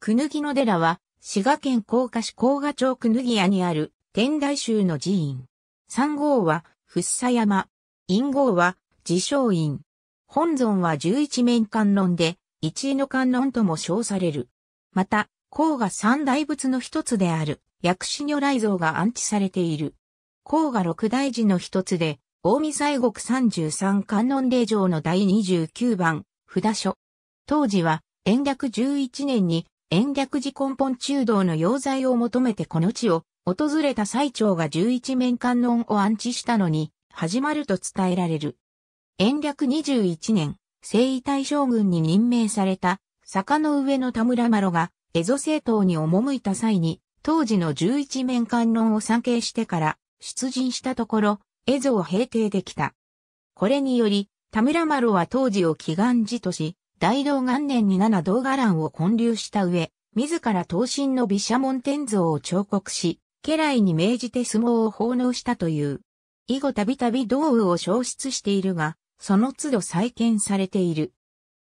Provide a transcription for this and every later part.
くぬぎの寺は、滋賀県甲賀市甲賀町くぬぎ屋にある天台宗の寺院。三号は、福佐山。陰号は、自称院。本尊は十一面観音で、一位の観音とも称される。また、甲賀三大仏の一つである、薬師如来像が安置されている。甲賀六大寺の一つで、大見西国三十三観音霊場の第二十九番、札所。当時は、延暦十一年に延暦寺根本中道の要材を求めてこの地を訪れた最長が十一面観音を安置したのに始まると伝えられる。延暦二十一年、征夷大将軍に任命された坂の上の田村麻呂が蝦夷政党に赴いた際に当時の十一面観音を参詣してから出陣したところ、蝦夷を平定できた。これにより、田村麻呂は当時を祈願寺とし、大道元年に七道伽藍を建立した上、自ら刀身の毘沙門天像を彫刻し、家来に命じて相撲を奉納したという。以後たびたび道雨を消失しているが、その都度再建されている。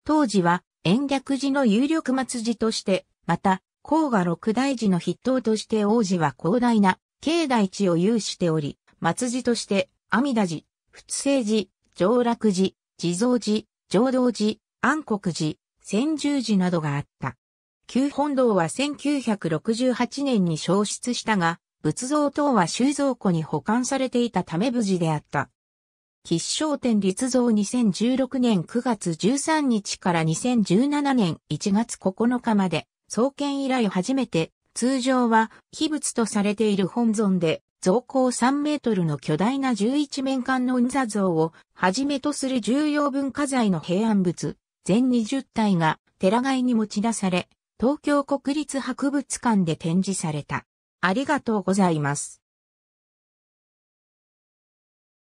当時は、延暦寺の有力末寺として、また、甲賀六大寺の筆頭として王子は広大な、境内地を有しており、末寺として、阿弥陀寺、仏聖寺、上楽寺、地蔵寺、浄道寺、安国寺、千住寺などがあった。旧本堂は1968年に消失したが、仏像等は収蔵庫に保管されていたため無事であった。吉祥天立像2016年9月13日から2017年1月9日まで、創建以来初めて、通常は秘仏とされている本尊で、造高3メートルの巨大な11面観音座像をはじめとする重要文化財の平安物、全20体が寺街に持ち出され、東京国立博物館で展示された。ありがとうございます。